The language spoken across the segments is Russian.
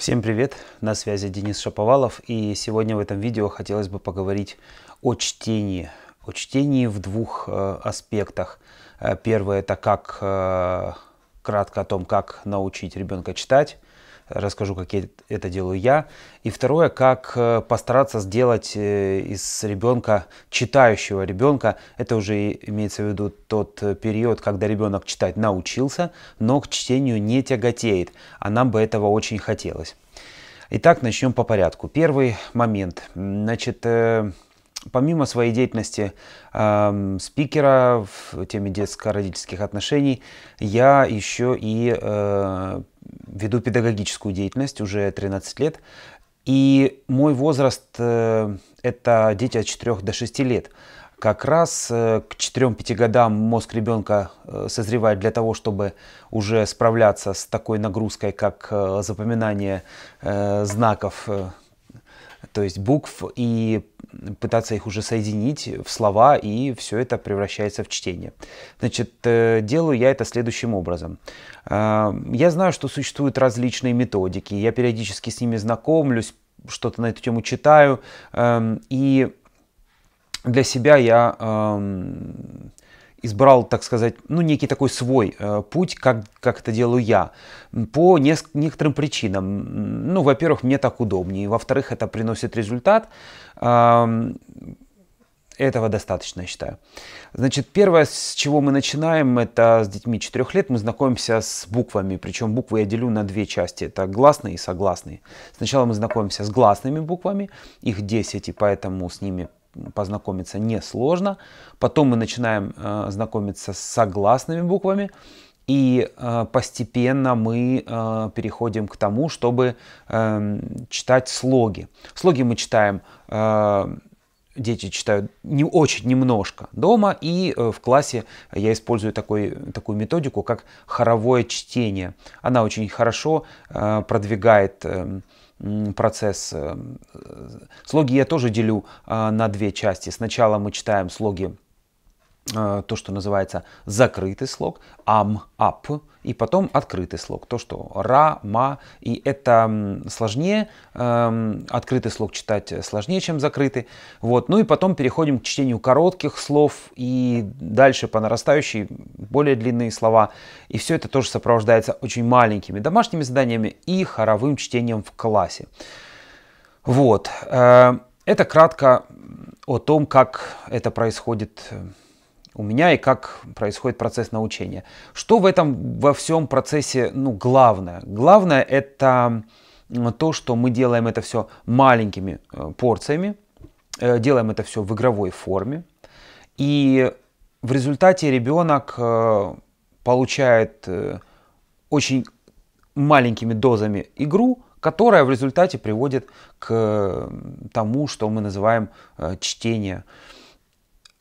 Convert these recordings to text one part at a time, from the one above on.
Всем привет, на связи Денис Шаповалов, и сегодня в этом видео хотелось бы поговорить о чтении. О чтении в двух э, аспектах. Э, первое это как э, кратко о том, как научить ребенка читать, расскажу, как я это делаю я. И второе, как э, постараться сделать э, из ребенка, читающего ребенка, это уже имеется в виду тот э, период, когда ребенок читать научился, но к чтению не тяготеет, а нам бы этого очень хотелось. Итак, начнем по порядку. Первый момент. Значит, Помимо своей деятельности э, спикера в теме детско-родительских отношений, я еще и э, веду педагогическую деятельность уже 13 лет. И мой возраст э, – это дети от 4 до 6 лет. Как раз э, к 4-5 годам мозг ребенка э, созревает для того, чтобы уже справляться с такой нагрузкой, как э, запоминание э, знаков э, то есть букв, и пытаться их уже соединить в слова, и все это превращается в чтение. Значит, э, делаю я это следующим образом. Э, я знаю, что существуют различные методики, я периодически с ними знакомлюсь, что-то на эту тему читаю, эм, и для себя я эм, избрал, так сказать, ну, некий такой свой э, путь, как, как это делаю я, по неск- некоторым причинам. Ну, во-первых, мне так удобнее, во-вторых, это приносит результат. Э, этого достаточно, я считаю. Значит, первое, с чего мы начинаем, это с детьми 4 лет мы знакомимся с буквами. Причем буквы я делю на две части. Это гласные и согласные. Сначала мы знакомимся с гласными буквами, их 10, и поэтому с ними познакомиться несложно. Потом мы начинаем э, знакомиться с согласными буквами. И э, постепенно мы э, переходим к тому, чтобы э, читать слоги. Слоги мы читаем, э, дети читают не очень немножко дома, и э, в классе я использую такой, такую методику, как хоровое чтение. Она очень хорошо э, продвигает... Э, процесс. Э, слоги я тоже делю а, на две части. Сначала мы читаем слоги а, то, что называется закрытый слог, ам, ап, и потом открытый слог, то, что ра, ма, и это сложнее, эм, открытый слог читать сложнее, чем закрытый, вот, ну и потом переходим к чтению коротких слов и дальше по нарастающей более длинные слова. И все это тоже сопровождается очень маленькими домашними заданиями и хоровым чтением в классе. Вот. Э, это кратко о том, как это происходит э, у меня и как происходит процесс научения. Что в этом во всем процессе ну, главное? Главное это то, что мы делаем это все маленькими э, порциями, делаем это все в игровой форме. И в результате ребенок э, получает э, очень маленькими дозами игру, которая в результате приводит к э, тому, что мы называем чтение.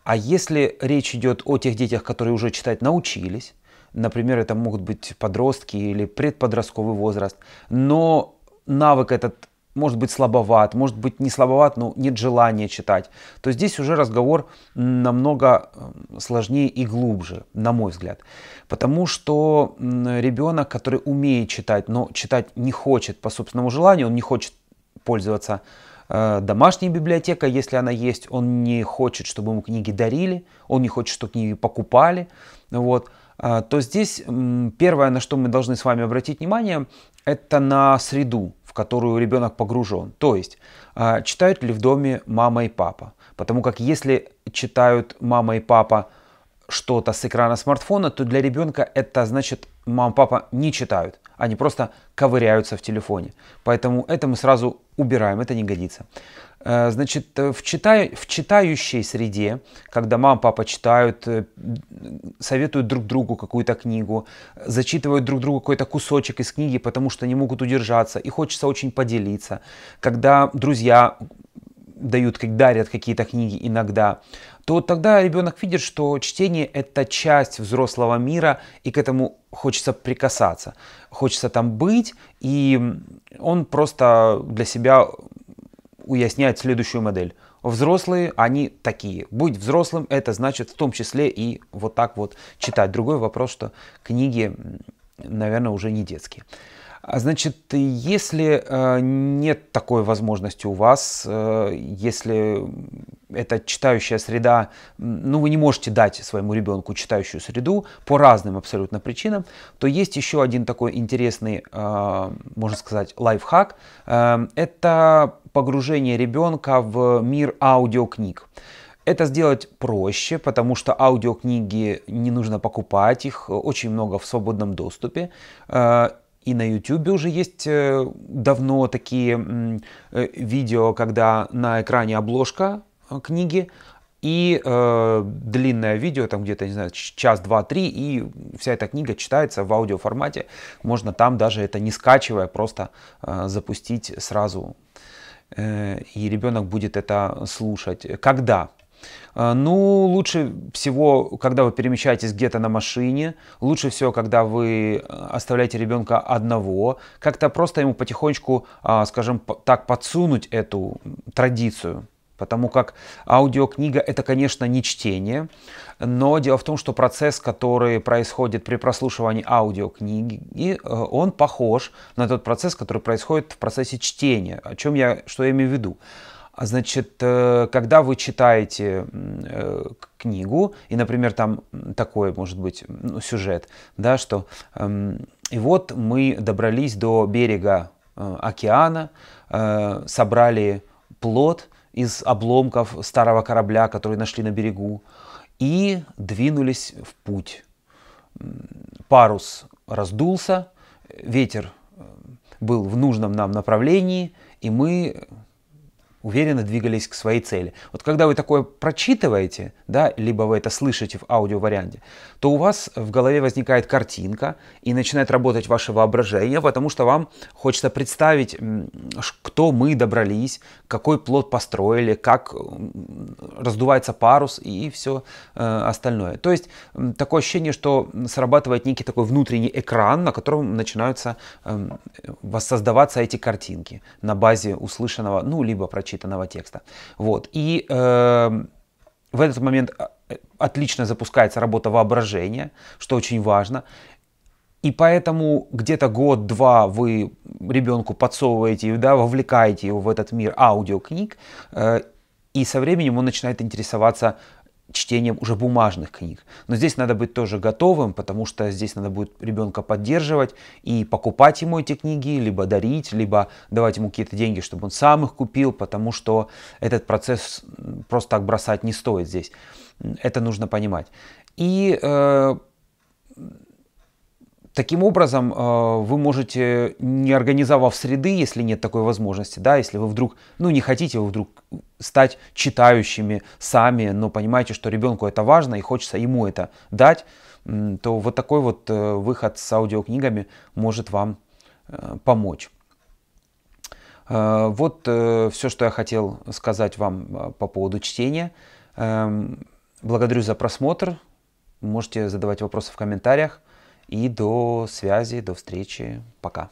А если речь идет о тех детях, которые уже читать научились, например, это могут быть подростки или предподростковый возраст, но навык этот может быть слабоват, может быть не слабоват, но нет желания читать, то здесь уже разговор намного эм, сложнее и глубже, на мой взгляд. Потому что ребенок, который умеет читать, но читать не хочет по собственному желанию, он не хочет пользоваться э, домашней библиотекой, если она есть, он не хочет, чтобы ему книги дарили, он не хочет, чтобы книги покупали, вот, а, то здесь первое, на что мы должны с вами обратить внимание, это на среду, в которую ребенок погружен. То есть, а, читают ли в доме мама и папа. Потому как если читают мама и папа что-то с экрана смартфона, то для ребенка это значит, мама, и папа не читают, они просто ковыряются в телефоне. Поэтому это мы сразу убираем, это не годится. Э, значит, э, в, читай, в читающей среде, когда мама, папа читают, э, советуют друг другу какую-то книгу, зачитывают друг другу какой-то кусочек из книги, потому что не могут удержаться, и хочется очень поделиться. Когда друзья дают, как дарят какие-то книги иногда, то тогда ребенок видит, что чтение – это часть взрослого мира, и к этому хочется прикасаться, хочется там быть, и он просто для себя уясняет следующую модель. Взрослые, они такие. быть взрослым, это значит в том числе и вот так вот читать. Другой вопрос, что книги, наверное, уже не детские. А, значит, если э, нет такой возможности у вас, э, если эта читающая среда, ну вы не можете дать своему ребенку читающую среду по разным абсолютно причинам, то есть еще один такой интересный, э, можно сказать, лайфхак. Это погружение ребенка в мир аудиокниг. Это сделать проще, потому что аудиокниги не нужно покупать, их очень много в свободном доступе. И на YouTube уже есть э, давно такие э, видео, когда на экране обложка э, книги, и э, длинное видео, там где-то, не знаю, час, два, три, и вся эта книга читается в аудиоформате. Можно там даже это не скачивая, просто э, запустить сразу, э, и ребенок будет это слушать. Когда? А, ну, лучше всего, когда вы перемещаетесь где-то на машине, лучше всего, когда вы э, оставляете ребенка одного, как-то просто ему потихонечку, а, скажем так, подсунуть эту традицию. Потому как аудиокнига это, конечно, не чтение, но дело в том, что процесс, который происходит при прослушивании аудиокниги, э, он похож на тот процесс, который происходит в процессе чтения. О чем я, что я имею в виду? А, значит, э, когда вы читаете э, книгу, и, например, там такой, может быть, ну, сюжет, да, что эм, и вот мы добрались до берега э, океана, собрали плод из обломков старого корабля, который нашли на берегу, и двинулись в путь. Парус раздулся, ветер был в нужном нам направлении, и мы уверенно двигались к своей цели. Вот когда вы такое прочитываете, да, либо вы это слышите в аудиоварианте, то у вас в голове возникает картинка и начинает работать ваше воображение, потому что вам хочется представить, кто мы добрались, какой плод построили, как раздувается парус и все э, остальное. То есть такое ощущение, что срабатывает некий такой внутренний экран, на котором начинаются эм, воссоздаваться эти картинки на базе услышанного, ну, либо прочитанного прочитанного текста. Вот. И э, в этот момент э, э, отлично запускается работа воображения, что очень важно. И поэтому где-то год-два вы ребенку подсовываете, да, вовлекаете его в этот мир аудиокниг, э, и со временем он начинает интересоваться чтением уже бумажных книг. Но здесь надо быть тоже готовым, потому что здесь надо будет ребенка поддерживать и покупать ему эти книги, либо дарить, либо давать ему какие-то деньги, чтобы он сам их купил, потому что этот процесс просто так бросать не стоит здесь. Это нужно понимать. И э, Таким образом, э, вы можете, не организовав среды, если нет такой возможности, да, если вы вдруг, ну не хотите вы вдруг стать читающими сами, но понимаете, что ребенку это важно и хочется ему это дать, то вот такой вот э, выход с аудиокнигами может вам э, помочь. Вот все, что я хотел сказать вам по поводу чтения. Эм, благодарю за просмотр. Можете задавать вопросы в комментариях и до связи, до встречи. Пока.